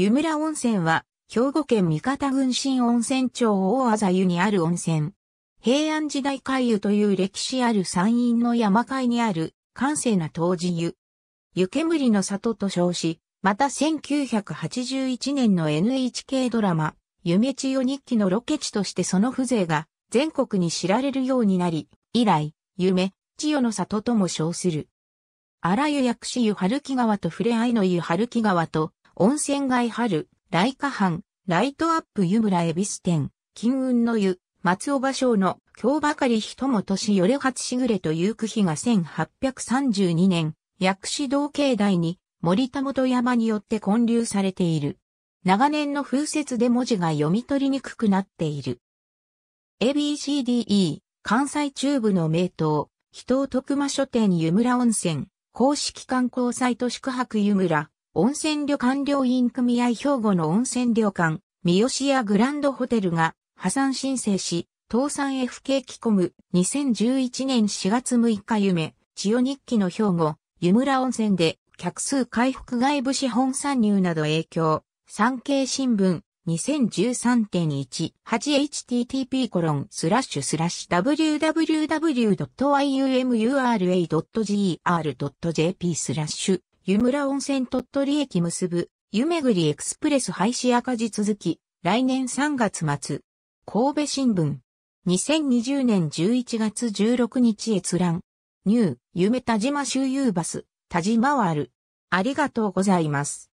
湯村温泉は、兵庫県三方郡新温泉町大麻湯にある温泉。平安時代海湯という歴史ある山陰の山海にある、閑静な湯治湯。湯煙の里と称し、また1981年の NHK ドラマ、夢千代日記のロケ地としてその風情が全国に知られるようになり、以来、夢、千代の里とも称する。荒湯薬師湯春木川と触れ合いの湯春木川と、温泉街春、来花藩、ライトアップ湯村恵比寿店、金運の湯、松尾芭蕉の今日ばかり人も年寄れ初しぐれという句碑が1832年、薬師道境内に森田本山によって建立されている。長年の風雪で文字が読み取りにくくなっている。ABCDE、関西中部の名湯、人徳間書店湯村温泉、公式観光サイト宿泊湯村、温泉旅館料員組合兵庫の温泉旅館、三好屋グランドホテルが破産申請し、倒産 FK 機コム2011年4月6日夢、千代日記の兵庫、湯村温泉で客数回復外部資本参入など影響、産経新聞 2013.18http コロンスラッシュスラッシュ www.iumura.gr.jp スラッシュ湯村温泉鳥取駅結ぶ、湯ぐりエクスプレス廃止赤字続き、来年3月末。神戸新聞。2020年11月16日閲覧。ニュー、夢田島周遊バス、田島はある。ありがとうございます。